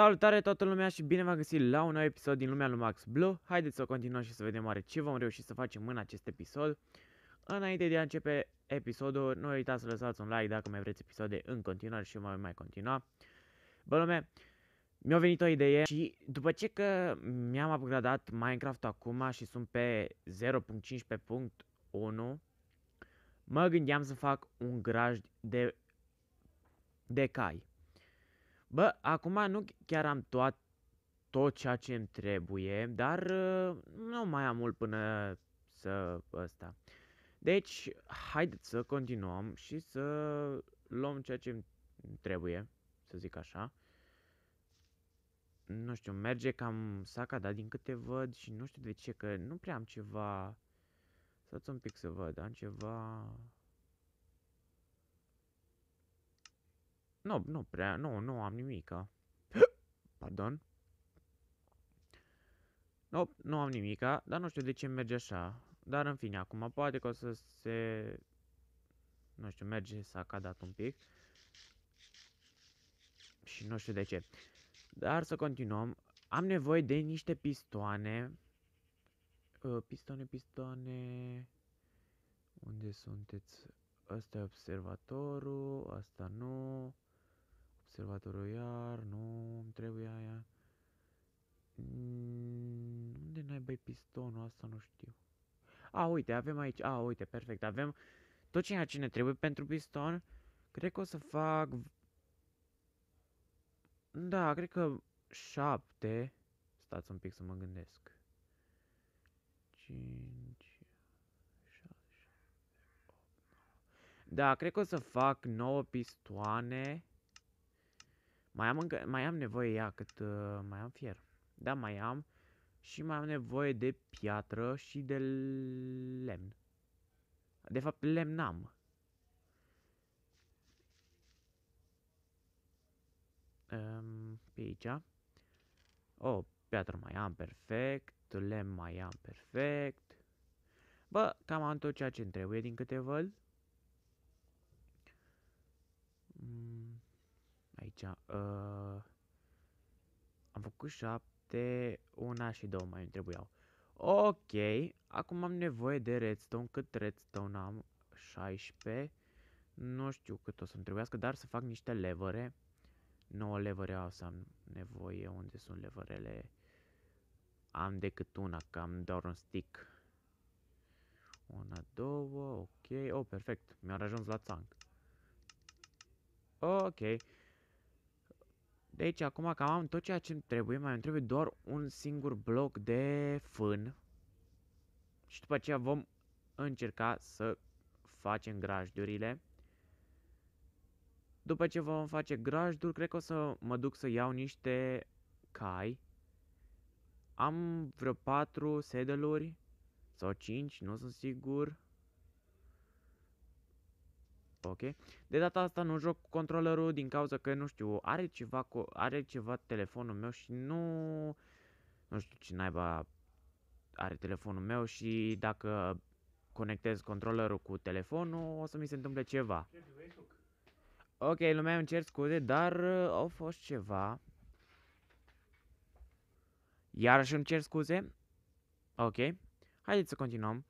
Salutare toată lumea și bine v-am găsit la un nou episod din lumea lui Max Blue. Haideți să continuăm și să vedem oare ce vom reuși să facem în acest episod. Înainte de a începe episodul, nu uitați să lăsați un like dacă mai vreți episoade în continuare și eu mai mai continua. Bă lume, mi-a venit o idee și după ce că mi-am upgradat Minecraft acum și sunt pe 0.15.1 Mă gândeam să fac un graj de, de cai Bă, acum nu chiar am toat, tot ceea ce îmi trebuie, dar uh, nu mai am mult până să ăsta. Deci, haideți să continuăm și să luăm ceea ce îmi trebuie, să zic așa. Nu știu, merge cam saca, dar din câte văd și nu știu de ce, că nu prea am ceva... Stați un pic să văd, am ceva... Nu, nu prea, nu, nu am nimic. Pardon. Nu, nu am nimic, dar nu știu de ce merge așa. Dar în fine, acum poate că o să se... Nu știu, merge, să a cadat un pic. Și nu știu de ce. Dar să continuăm. Am nevoie de niște pistoane. Uh, pistoane, pistoane... Unde sunteți? Asta e observatorul, asta nu... Observatorul iar, nu, îmi trebuie aia. Mm, unde n-ai pistonul asta, nu știu. A, uite, avem aici, a, uite, perfect, avem tot ceea ce ne trebuie pentru piston. Cred că o să fac... Da, cred că șapte. Stați un pic să mă gândesc. șase, șase, 8, 9. Da, cred că o să fac nouă pistoane mai am, încă, mai am nevoie ea cât uh, mai am fier. Da, mai am. Și mai am nevoie de piatră și de lemn. De fapt, lemn n-am. Um, pe aici. Oh, piatră mai am, perfect. Lemn mai am, perfect. Bă, cam am tot ceea ce trebuie din câte văd. Mm aici. Uh, am făcut 7, una și două mai îmi trebuiau. Ok, acum am nevoie de redstone, cât redstone am? 16. Nu știu cât o să-mi trebuiască, dar să fac niște levere. 9 levere o să am nevoie, unde sunt leverele? Am decât una, că am doar un stick. Una, două, ok, oh, perfect, mi-a ajuns la țang. Ok, deci acum că am tot ceea ce trebuie, mai îmi trebuie doar un singur bloc de fân. Și după aceea vom încerca să facem grajdurile. După ce vom face grajduri, cred că o să mă duc să iau niște cai. Am vreo 4 sedeluri sau 5, nu sunt sigur. Ok? De data asta nu joc cu controllerul din cauza că, nu știu, are ceva, cu, are ceva telefonul meu și nu... Nu știu ce naiba are telefonul meu și dacă conectez controllerul cu telefonul o să mi se întâmple ceva. Ok, lumea îmi cer scuze, dar uh, au fost ceva. Iarăși îmi cer scuze. Ok. Haideți să continuăm.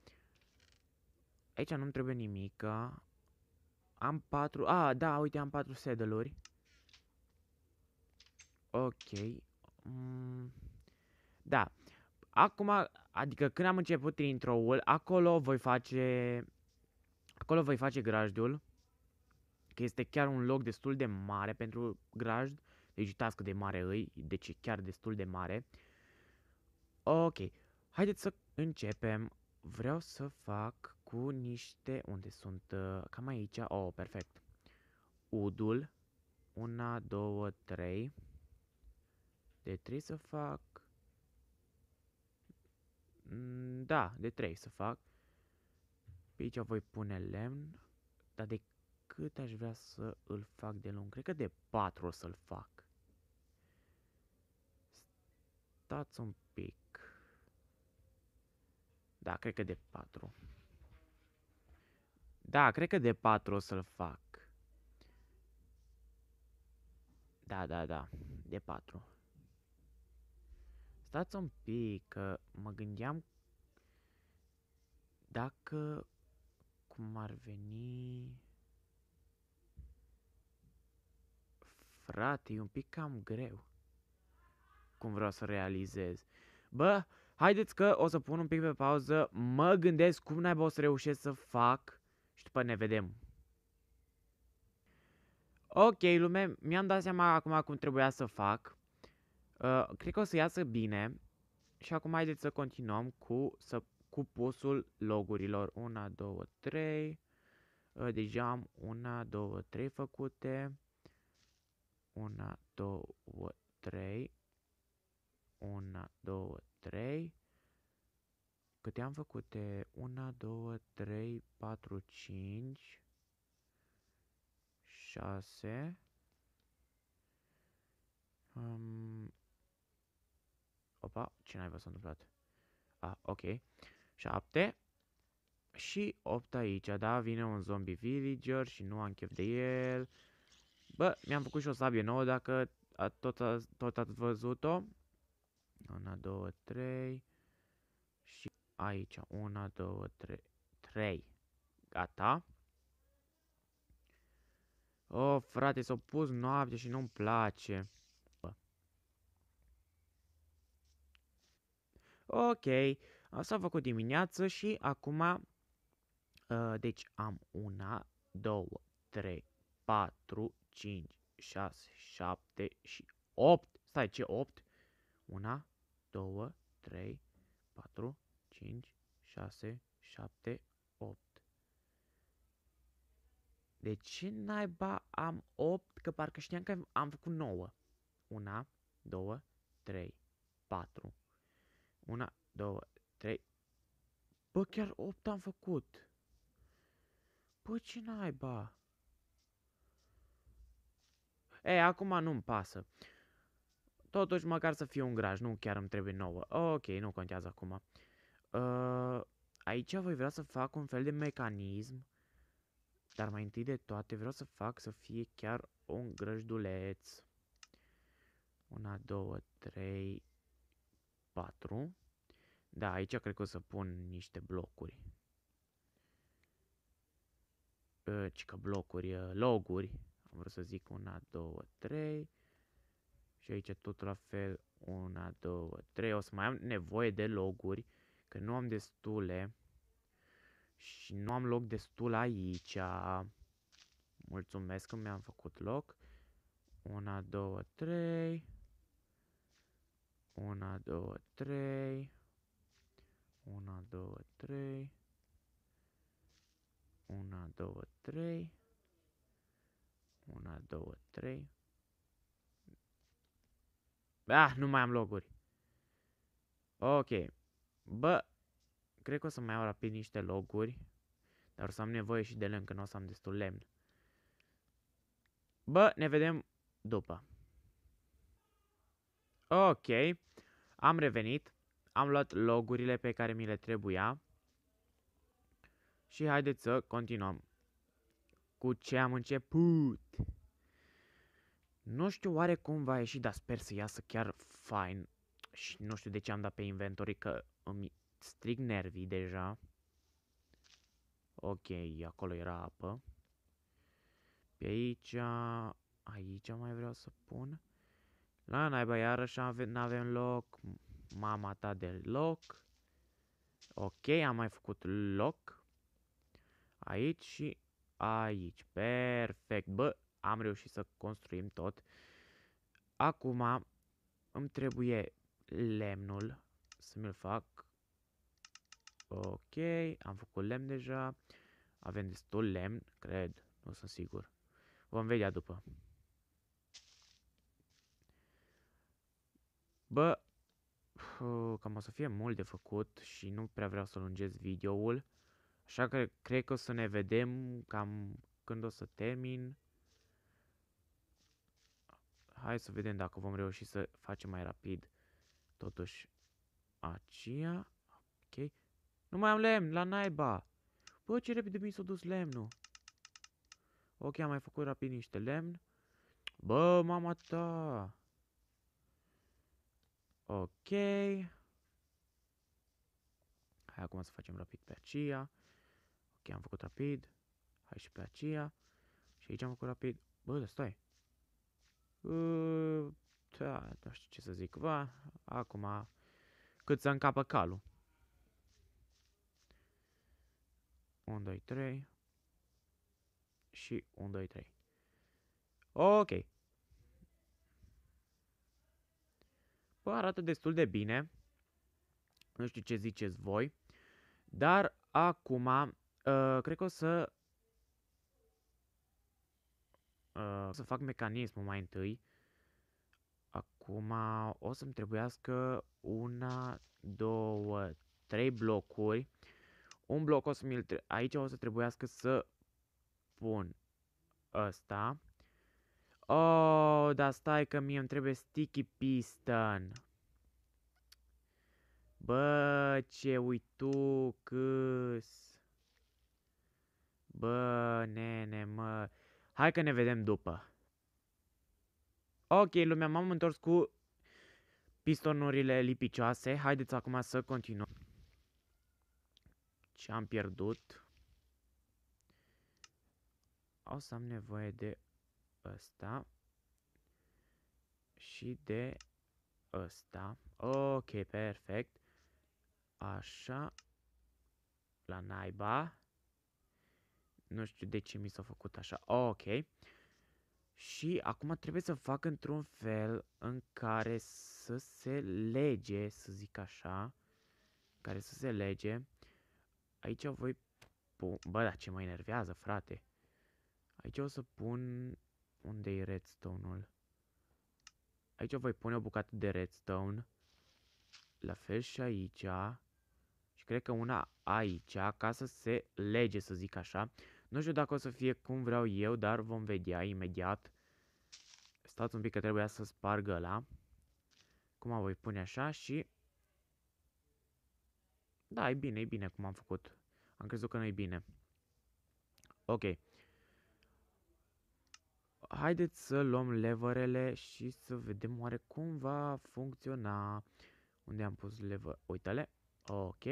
Aici nu-mi trebuie nimic. Am patru... A, da, uite, am patru sedeluri. Ok. Mm. Da. Acum, adică când am început intro-ul, acolo voi face... Acolo voi face grajdul. Că este chiar un loc destul de mare pentru grajd. Deci uitați cât de mare îi, deci e chiar destul de mare. Ok. Haideți să începem. Vreau să fac cu niște... Unde sunt? Uh, cam aici. Oh, perfect. Udul. Una, două, trei. De trei să fac... Mm, da, de trei să fac. Pe aici voi pune lemn. Dar de cât aș vrea să îl fac de lung? Cred că de patru o să-l fac. Stați un pic. Da, cred că de patru. Da, cred că de 4 o să-l fac. Da, da, da, de 4. Stați un pic, că mă gândeam dacă cum ar veni... Frate, e un pic cam greu cum vreau să realizez. Bă, haideți că o să pun un pic pe pauză, mă gândesc cum naiba o să reușesc să fac și după ne vedem. Ok, lume, mi-am dat seama acum cum trebuia să fac. Uh, cred că o să iasă bine. Și acum haideți să continuăm cu, să, cu posul logurilor. Una, două, trei. Uh, deja deci am una, două, trei făcute. Una, două, trei. Una, două, trei. Câte am făcute? 1, 2, 3, 4, 5, 6, opa, ce n naiba s-a întâmplat? Ah, ok, 7 și 8 aici, da, vine un zombie villager și nu am chef de el. Bă, mi-am făcut și o sabie nouă dacă a, tot, a, tot ați văzut-o. 1, 2, 3 și aici. 1, 2, 3. Gata. Oh, frate, s-au pus noapte și nu-mi place. Ok, s-a făcut dimineață și acum, uh, deci am una, două, trei, patru, cinci, 6, 7 și 8. Stai, ce 8? 1, 2, 3, 4, 5, 6, 7, 8. De ce naiba am 8? Că parcă știam că am făcut 9. 1, 2, 3, 4. 1, 2, 3. Bă, chiar 8 am făcut. Bă, ce naiba? Ei, acum nu-mi pasă. Totuși, măcar să fie un graj, nu chiar îmi trebuie nouă. Ok, nu contează acum. Uh, aici voi vrea să fac un fel de mecanism, dar mai întâi de toate vreau să fac să fie chiar un grăjduleț. Una, două, trei, patru. Da, aici cred că o să pun niște blocuri. Ă, ci că blocuri, ă, loguri. Am vrut să zic una, două, trei. Și aici tot la fel, una, două, trei. O să mai am nevoie de loguri că nu am destule și nu am loc destul aici. Mulțumesc că mi-am făcut loc. Una, două, trei. Una, două, trei. Una, două, trei. Una, două, trei. Una, două, trei. Ah, nu mai am locuri Ok. Bă, cred că o să mai iau rapid niște locuri, dar o să am nevoie și de lemn, că nu o să am destul lemn. Bă, ne vedem după. Ok, am revenit, am luat logurile pe care mi le trebuia și haideți să continuăm cu ce am început. Nu știu oare cum va ieși, dar sper să iasă chiar fain și nu știu de ce am dat pe inventory, că îmi strig nervii deja. Ok, acolo era apă. Pe aici, aici mai vreau să pun. La naiba, iarăși ave n-avem loc. Mama ta de loc. Ok, am mai făcut loc. Aici și aici. Perfect. Bă, am reușit să construim tot. Acum îmi trebuie lemnul să mi-l fac. Ok, am făcut lemn deja. Avem destul lemn, cred, nu sunt sigur. Vom vedea după. Bă, cam o să fie mult de făcut și nu prea vreau să lungesc videoul. Așa că cred că o să ne vedem cam când o să termin. Hai să vedem dacă vom reuși să facem mai rapid. Totuși, aceea, ok. Nu mai am lemn, la naiba. Bă, ce repede mi s-a dus lemnul. Ok, am mai făcut rapid niște lemn. Bă, mama ta. Ok. Hai acum să facem rapid pe aceea. Ok, am făcut rapid. Hai și pe aceea. Și aici am făcut rapid. Bă, da, stai. Uh, da, nu știu ce să zic. Va, acum cât să încapă calul. 1, 2, 3 și 1, 2, 3. Ok. Bă, păi, arată destul de bine. Nu știu ce ziceți voi. Dar acum, uh, cred că o să... Uh, ă, o să fac mecanismul mai întâi. Acum o să-mi trebuiască una, două, trei blocuri. Un bloc o să mi Aici o să trebuiască să pun ăsta. Oh, dar stai că mie îmi trebuie sticky piston. Bă, ce uitu câs. Bă, nene, mă. Hai că ne vedem după. Ok, lumea, m-am întors cu pistonurile lipicioase. Haideți acum să continuăm. Ce am pierdut? O să am nevoie de ăsta. Și de ăsta. Ok, perfect. Așa. La naiba. Nu știu de ce mi s-a făcut așa. Ok și acum trebuie să fac într-un fel în care să se lege, să zic așa, care să se lege. Aici voi pun... Bă, dar ce mă enervează, frate. Aici o să pun... Unde e redstone-ul? Aici voi pune o bucată de redstone. La fel și aici. Și cred că una aici, ca să se lege, să zic așa. Nu știu dacă o să fie cum vreau eu, dar vom vedea imediat. Stați un pic că trebuia să sparg ăla. Cum voi pune așa și... Da, e bine, e bine cum am făcut. Am crezut că nu e bine. Ok. Haideți să luăm leverele și să vedem oare cum va funcționa. Unde am pus lever? Uite-le. Ok.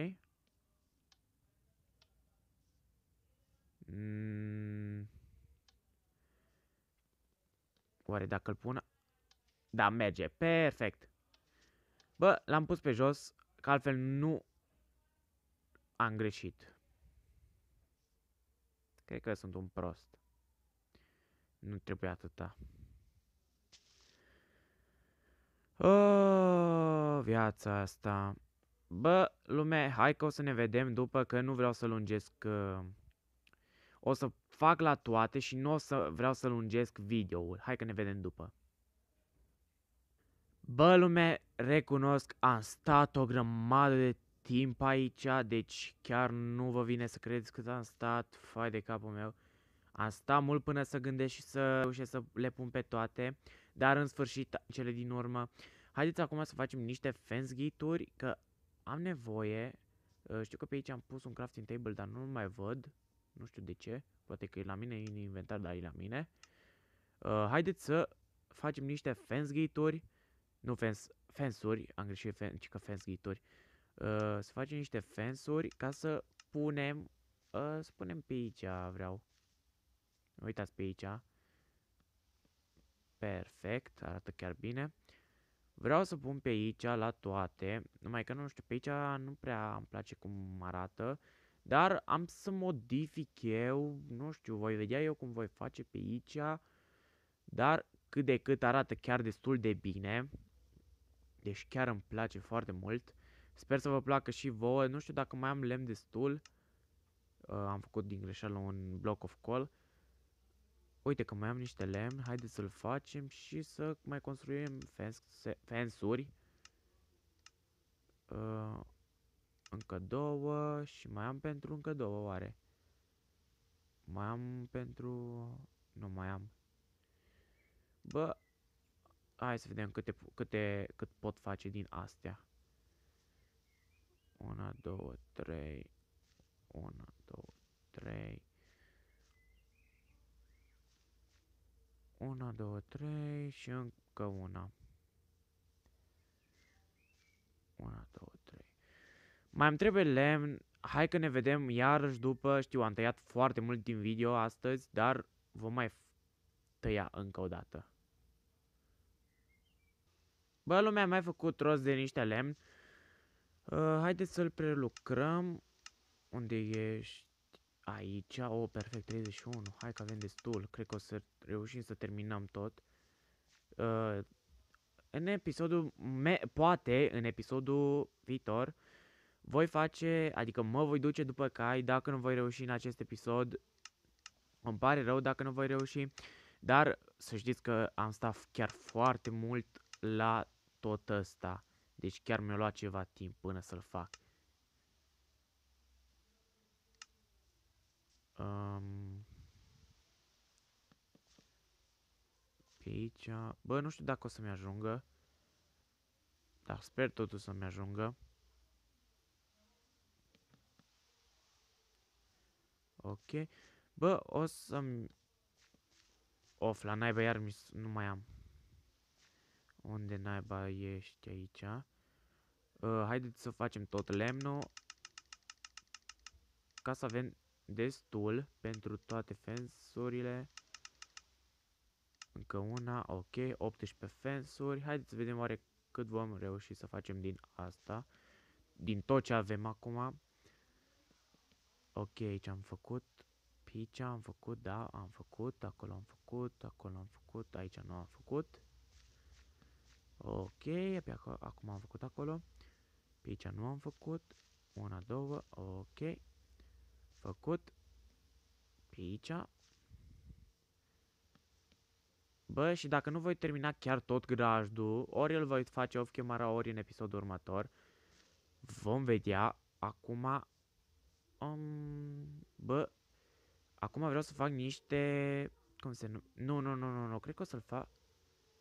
Mm. Oare dacă îl pun... Da, merge. Perfect. Bă, l-am pus pe jos, că altfel nu am greșit. Cred că sunt un prost. Nu trebuie atâta. Oh, viața asta. Bă, lume, hai că o să ne vedem după că nu vreau să lungesc... Uh o să fac la toate și nu o să vreau să lungesc videoul. Hai că ne vedem după. Bă, lume, recunosc, am stat o grămadă de timp aici, deci chiar nu vă vine să credeți cât am stat, fai de capul meu. Am stat mult până să gândesc și să reușesc să le pun pe toate, dar în sfârșit, cele din urmă, haideți acum să facem niște fence uri că am nevoie, uh, știu că pe aici am pus un crafting table, dar nu mai văd, nu știu de ce. Poate că e la mine e în inventar, dar e la mine. Uh, haideți să facem niște fence gate-uri. Nu fence, fence-uri. Am greșit fence, că fence gate-uri. Uh, să facem niște fence-uri ca să punem... Uh, să punem pe aici vreau. Uitați pe aici. Perfect, arată chiar bine. Vreau să pun pe aici la toate, numai că nu știu, pe aici nu prea îmi place cum arată. Dar am să modific eu, nu știu, voi vedea eu cum voi face pe aici, dar cât de cât arată chiar destul de bine. Deci chiar îmi place foarte mult. Sper să vă placă și vouă. Nu știu dacă mai am lemn destul. Uh, am făcut din greșeală un bloc of coal. Uite că mai am niște lemn. Haideți să-l facem și să mai construim fence-uri. Uh, încă două și mai am pentru încă două oare. Mai am pentru... Nu mai am. Bă, hai să vedem câte, câte, cât pot face din astea. Una, două, trei. Una, două, trei. Una, două, trei și încă una. Mai îmi trebuie lemn, hai că ne vedem iarăși după, știu, am tăiat foarte mult din video astăzi, dar vom mai tăia încă o dată. Bă, lumea mai făcut rost de niște lemn. Uh, haideți să-l prelucrăm. Unde ești? Aici, o, oh, perfect, 31. Hai că avem destul, cred că o să reușim să terminăm tot. Uh, în episodul, me, poate în episodul viitor, uh, voi face, adică mă voi duce după cai dacă nu voi reuși în acest episod. Îmi pare rău dacă nu voi reuși, dar să știți că am stat chiar foarte mult la tot ăsta. Deci chiar mi-a luat ceva timp până să-l fac. Um, pe aici... Bă, nu știu dacă o să-mi ajungă. Dar sper totul să-mi ajungă. Ok. Bă, o să-mi... Of, la naiba iar mi nu mai am. Unde naiba ești aici? Uh, haideți să facem tot lemnul. Ca să avem destul pentru toate fensurile. Încă una, ok, 18 fensuri. Haideți să vedem oare cât vom reuși să facem din asta. Din tot ce avem acum ok, aici am făcut, aici am făcut, da, am făcut, acolo am făcut, acolo am făcut, aici nu am făcut. Ok, pe acum am făcut acolo, aici nu am făcut, una, două, ok, făcut, aici. Bă, și dacă nu voi termina chiar tot grajdul, ori îl voi face off camera, ori în episodul următor, vom vedea. Acum Um, bă, acum vreau să fac niște... Cum se numește? Nu, nu, nu, nu, nu, cred că o să-l fac...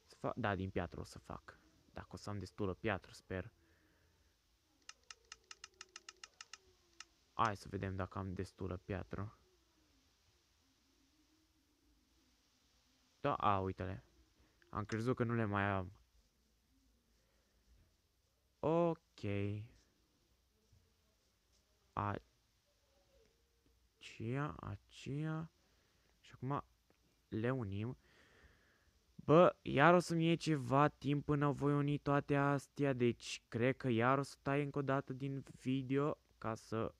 Să fac... Da, din piatră o să fac. Dacă o să am destulă piatră, sper. Hai să vedem dacă am destulă piatră. Da, a, uite-le. Am crezut că nu le mai am. Ok. A, aceea, aceea și acum le unim. Bă, iar o să-mi iei ceva timp până voi uni toate astea, deci cred că iar o să tai încă o dată din video ca să...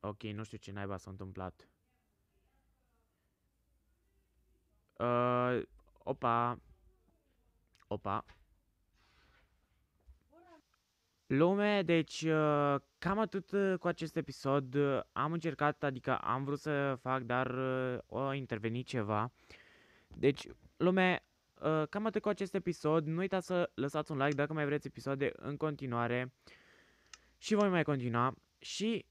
Ok, nu știu ce naiba s-a întâmplat. Uh, opa. Opa lume, deci uh, cam atât uh, cu acest episod. Am încercat, adică am vrut să fac, dar uh, a intervenit ceva. Deci, lume, cam atât cu acest episod. Nu uitați să lăsați un like dacă mai vreți episoade în continuare. Și voi mai continua. Și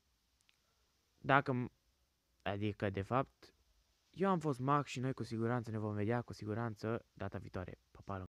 dacă, adică de fapt, eu am fost Mac și noi cu siguranță ne vom vedea cu siguranță data viitoare. Pa, pa,